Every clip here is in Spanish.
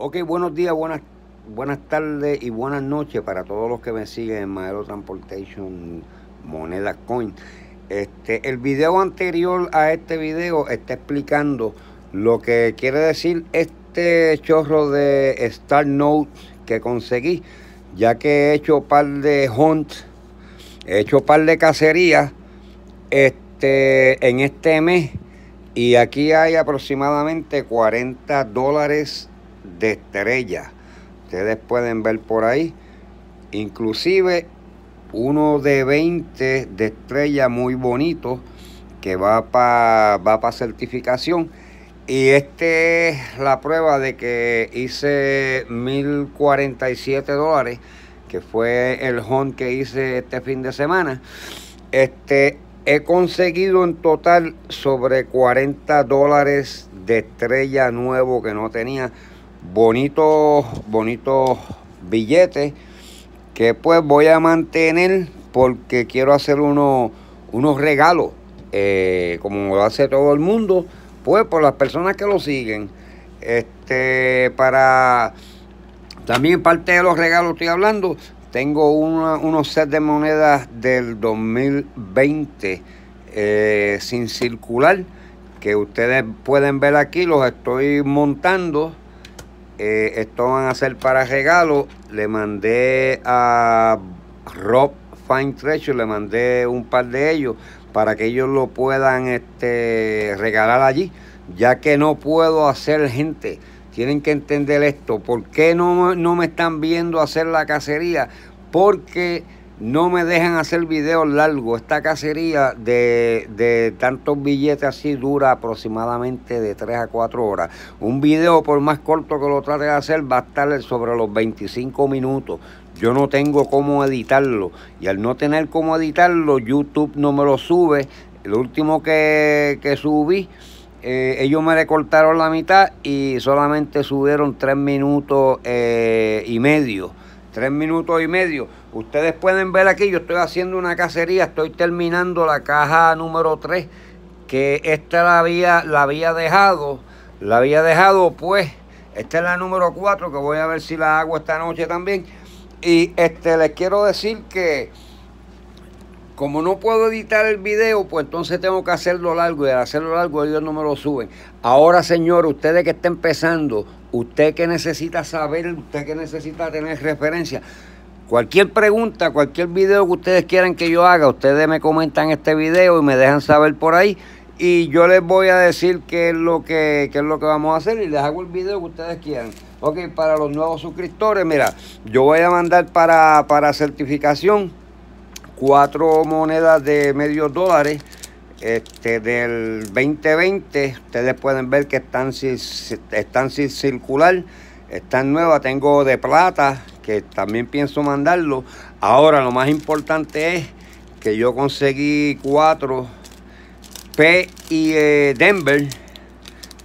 Ok, buenos días, buenas, buenas tardes y buenas noches para todos los que me siguen en Madero Transportation Moneda Coin. Este, el video anterior a este video está explicando lo que quiere decir este chorro de Star Note que conseguí, ya que he hecho par de hunt, he hecho par de cacerías este, en este mes y aquí hay aproximadamente 40 dólares de estrella Ustedes pueden ver por ahí. Inclusive uno de 20 de estrella muy bonito que va para certificación. Y este es la prueba de que hice 1047 dólares, que fue el home que hice este fin de semana. Este, he conseguido en total sobre 40 dólares de estrella nuevo que no tenía bonitos, bonitos billetes que pues voy a mantener porque quiero hacer unos unos regalos, eh, como lo hace todo el mundo, pues por las personas que lo siguen. Este, para también parte de los regalos estoy hablando, tengo una, unos set de monedas del 2020 eh, sin circular que ustedes pueden ver aquí, los estoy montando. Eh, esto van a ser para regalo. Le mandé a Rob Fine Treasure, le mandé un par de ellos para que ellos lo puedan este, regalar allí, ya que no puedo hacer gente. Tienen que entender esto. ¿Por qué no, no me están viendo hacer la cacería? Porque no me dejan hacer videos largos. Esta cacería de, tantos billetes así dura aproximadamente de 3 a 4 horas. Un video, por más corto que lo trate de hacer, va a estar sobre los 25 minutos. Yo no tengo cómo editarlo. Y al no tener cómo editarlo, YouTube no me lo sube. El último que, subí, eh, ellos me recortaron la mitad y solamente subieron 3 minutos eh, y medio tres minutos y medio. Ustedes pueden ver aquí, yo estoy haciendo una cacería, estoy terminando la caja número 3, que esta la había, la había dejado, la había dejado pues, esta es la número 4, que voy a ver si la hago esta noche también. Y este les quiero decir que como no puedo editar el video, pues entonces tengo que hacerlo largo y hacerlo largo ellos no me lo suben. Ahora, señor ustedes que están empezando, Usted que necesita saber, usted que necesita tener referencia. Cualquier pregunta, cualquier video que ustedes quieran que yo haga, ustedes me comentan este video y me dejan saber por ahí. Y yo les voy a decir qué es lo que, es lo que vamos a hacer y les hago el video que ustedes quieran. Ok, para los nuevos suscriptores, mira, yo voy a mandar para, para certificación cuatro monedas de medio dólares este, del 2020. Ustedes pueden ver que están, están circular, están nuevas, Tengo de plata que también pienso mandarlo. Ahora lo más importante es que yo conseguí cuatro P y eh, Denver.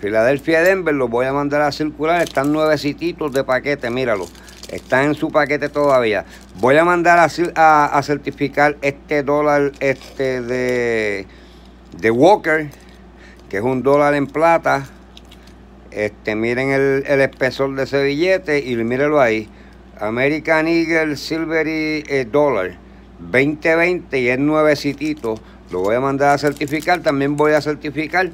Filadelfia Denver los voy a mandar a circular. Están nuevecitos de paquete, míralo. Está en su paquete todavía. Voy a mandar a, a certificar este dólar este de The Walker, que es un dólar en plata. Este, miren el, espesor de ese billete y mírenlo ahí. American Eagle Silvery eh, Dollar 2020 y es nuevecitito. Lo voy a mandar a certificar. También voy a certificar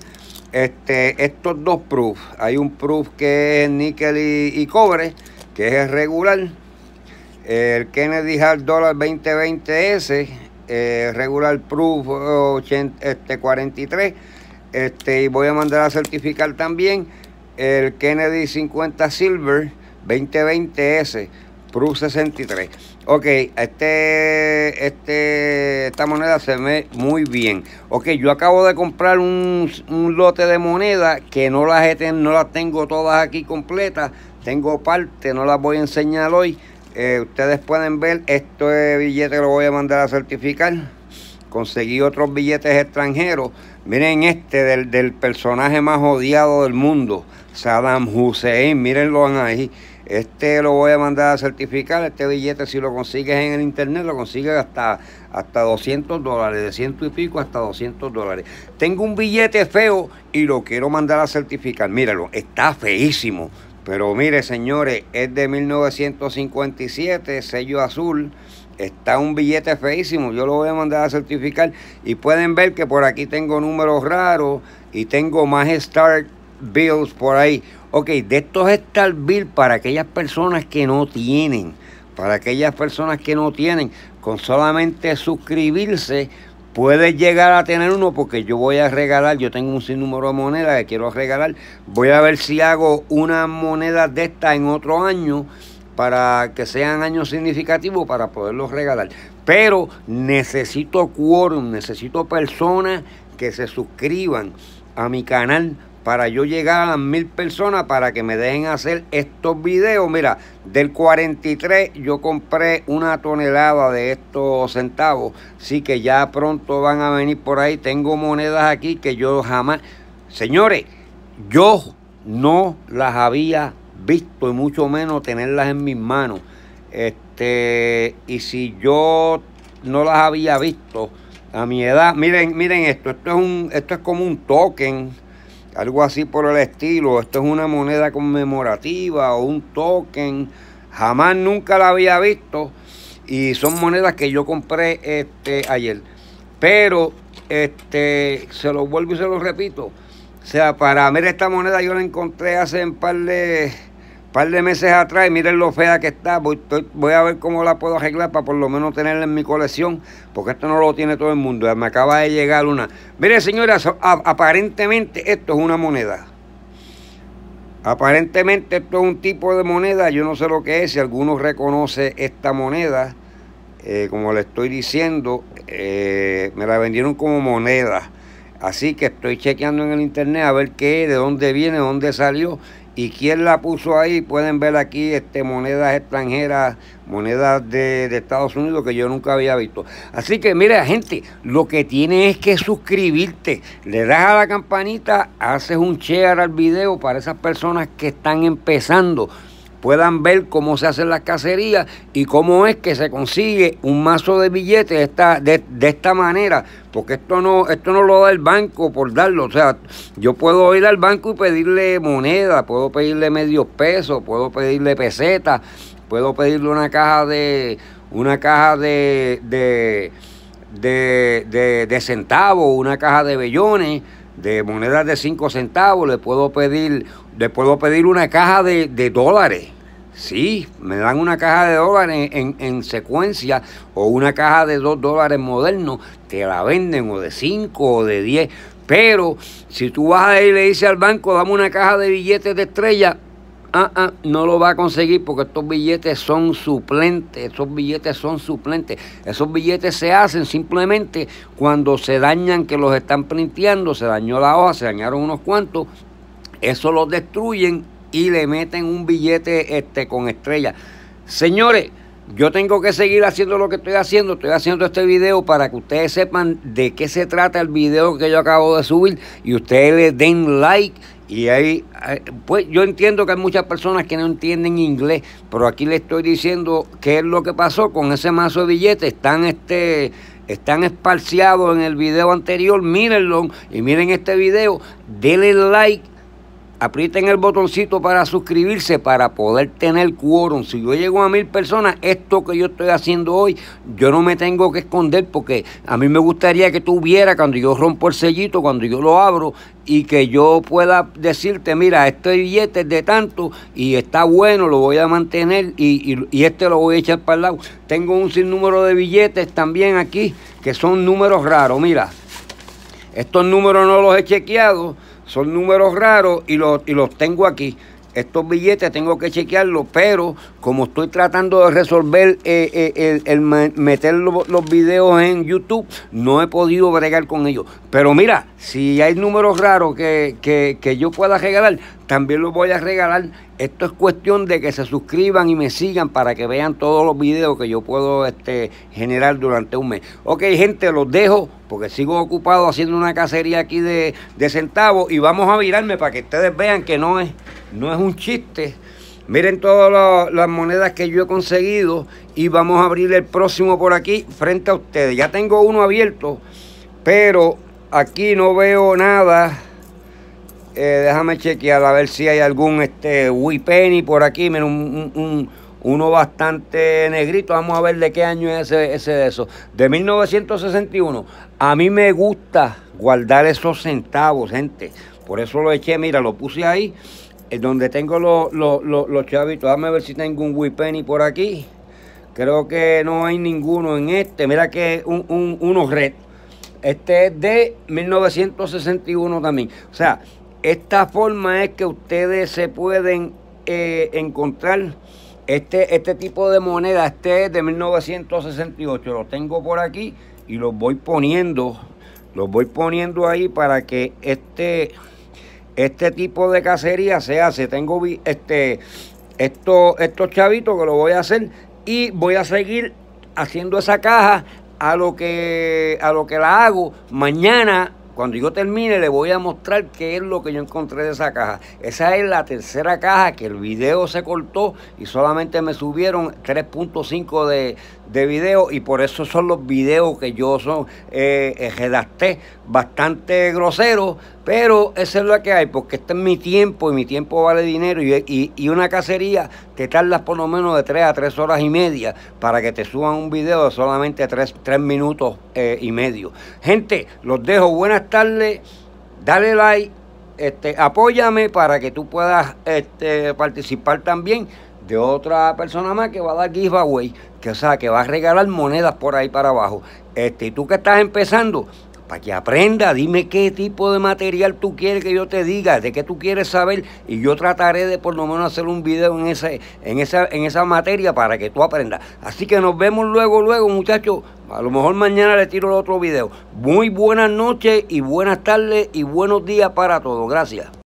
este, estos dos proofs. Hay un proof que es níquel y, cobre, que es regular. El Kennedy Hard Dollar 2020S eh, regular proof 80, este, 43 este, y voy a mandar a certificar también el Kennedy 50 Silver 2020S Proof 63 ok este este esta moneda se ve muy bien ok yo acabo de comprar un, lote de moneda que no las no las tengo todas aquí completas tengo parte no las voy a enseñar hoy eh, ustedes pueden ver, este billete lo voy a mandar a certificar. Conseguí otros billetes extranjeros. Miren este del, personaje más odiado del mundo, Saddam Hussein. Mírenlo ahí. Este lo voy a mandar a certificar. Este billete, si lo consigues en el internet, lo consigues hasta, hasta 200 dólares, de ciento y pico hasta 200 dólares. Tengo un billete feo y lo quiero mandar a certificar. Míralo, está feísimo. Pero mire, señores, es de 1957, sello azul. Está un billete feísimo, yo lo voy a mandar a certificar. Y pueden ver que por aquí tengo números raros y tengo más Star Bills por ahí. Ok, de estos Star Bills para aquellas personas que no tienen, para aquellas personas que no tienen, con solamente suscribirse puede llegar a tener uno porque yo voy a regalar, yo tengo un sinnúmero de monedas que quiero regalar. Voy a ver si hago una moneda de esta en otro año para que sean años significativos para poderlos regalar. Pero necesito quórum, necesito personas que se suscriban a mi canal para yo llegar a las mil personas para que me dejen hacer estos videos. Mira, del 43 yo compré una tonelada de estos centavos. Sí que ya pronto van a venir por ahí. Tengo monedas aquí que yo jamás... Señores, yo no las había visto y mucho menos tenerlas en mis manos. Este, y si yo no las había visto a mi edad, miren, miren esto, esto es un, esto es como un token algo así por el estilo. Esto es una moneda conmemorativa o un token. Jamás nunca la había visto. Y son monedas que yo compré este, ayer. Pero este, se lo vuelvo y se lo repito. O sea, para ver esta moneda yo la encontré hace un par de par de meses atrás y miren lo fea que está. Voy, a ver cómo la puedo arreglar para por lo menos tenerla en mi colección, porque esto no lo tiene todo el mundo. Me acaba de llegar una. Mire, señoras, aparentemente esto es una moneda. Aparentemente esto es un tipo de moneda. Yo no sé lo que es. Si alguno reconoce esta moneda, eh, como le estoy diciendo, eh, me la vendieron como moneda. Así que estoy chequeando en el internet a ver qué, es, de dónde viene, dónde salió. ¿Y quién la puso ahí? Pueden ver aquí este, monedas extranjeras, monedas de, Estados Unidos que yo nunca había visto. Así que mire gente, lo que tienes es que suscribirte. Le das a la campanita, haces un share al video para esas personas que están empezando puedan ver cómo se hacen las cacerías y cómo es que se consigue un mazo de billetes de esta, de, esta manera, porque esto no, esto no lo da el banco por darlo. O sea, yo puedo ir al banco y pedirle moneda, puedo pedirle medio peso, puedo pedirle pesetas, puedo pedirle una caja de, una caja de, de, de, de centavos, una caja de bellones de monedas de 5 centavos, le puedo pedir, le puedo pedir una caja de, dólares. Sí, me dan una caja de dólares en, en, secuencia o una caja de 2 dólares modernos, te la venden o de 5 o de 10. Pero si tú vas ahí y le dices al banco, dame una caja de billetes de estrella, Ah, ah, no lo va a conseguir porque estos billetes son suplentes, esos billetes son suplentes. Esos billetes se hacen simplemente cuando se dañan, que los están printeando, se dañó la hoja, se dañaron unos cuantos, eso los destruyen y le meten un billete este, con estrella. Señores, yo tengo que seguir haciendo lo que estoy haciendo. Estoy haciendo este video para que ustedes sepan de qué se trata el video que yo acabo de subir y ustedes le den like y ahí, eh, pues yo entiendo que hay muchas personas que no entienden inglés, pero aquí le estoy diciendo qué es lo que pasó con ese mazo de billetes. Están este están esparciados en el video anterior, mírenlo y miren este video, denle like aprieten el botoncito para suscribirse para poder tener quórum. Si yo llego a mil personas, esto que yo estoy haciendo hoy, yo no me tengo que esconder porque a mí me gustaría que tú vieras cuando yo rompo el sellito, cuando yo lo abro y que yo pueda decirte, mira, este billete es de tanto y está bueno, lo voy a mantener y, y este lo voy a echar para el lado. Tengo un sinnúmero de billetes también aquí que son números raros, mira. Estos números no los he chequeado son números raros y los, y los tengo aquí estos billetes tengo que chequearlos, pero como estoy tratando de resolver eh, eh, el, meter los, videos en YouTube, no he podido bregar con ellos. Pero mira, si hay números raros que, yo pueda regalar, también los voy a regalar. Esto es cuestión de que se suscriban y me sigan para que vean todos los videos que yo puedo este, generar durante un mes. Ok, gente, los dejo porque sigo ocupado haciendo una cacería aquí de, de centavos y vamos a virarme para que ustedes vean que no es no es un chiste. Miren todas las monedas que yo he conseguido y vamos a abrir el próximo por aquí frente a ustedes. Ya tengo uno abierto, pero aquí no veo nada. Eh, déjame chequear a ver si hay algún este Penny por aquí. Miren, uno bastante negrito. Vamos a ver de qué año es ese, ese de eso. De 1961. A mí me gusta guardar esos centavos, gente. Por eso lo eché, mira, lo puse ahí eh, donde tengo los, los, chavitos. Dame a ver si tengo un Wipenny por aquí. Creo que no hay ninguno en este. Mira que un, un, unos red. Este es de 1961 también. O sea, esta forma es que ustedes se pueden eh, encontrar este, este tipo de moneda. Este es de 1968. Lo tengo por aquí y lo voy poniendo. Lo voy poniendo ahí para que este este tipo de cacería se hace. Tengo este, esto, estos chavitos que lo voy a hacer y voy a seguir haciendo esa caja a lo que, a lo que la hago mañana cuando yo termine le voy a mostrar qué es lo que yo encontré de esa caja. Esa es la tercera caja que el video se cortó y solamente me subieron 3.5 de, de video y por eso son los videos que yo son, eh, eh redacté bastante groseros pero esa es lo que hay, porque este es mi tiempo y mi tiempo vale dinero y, una cacería te tardas por lo menos de 3 a 3 horas y media para que te suban un video de solamente 3, minutos eh, y medio. Gente, los dejo, buenas tardes, dale like, este, apóyame para que tú puedas este, participar también de otra persona más que va a dar giveaway que o sea, que va a regalar monedas por ahí para abajo. Este, y tú que estás empezando, para que aprenda, dime qué tipo de material tú quieres que yo te diga, de qué tú quieres saber, y yo trataré de por lo menos hacer un video en, ese, en, esa, en esa materia para que tú aprendas. Así que nos vemos luego, luego, muchachos. A lo mejor mañana le tiro el otro video. Muy buenas noches y buenas tardes y buenos días para todos. Gracias.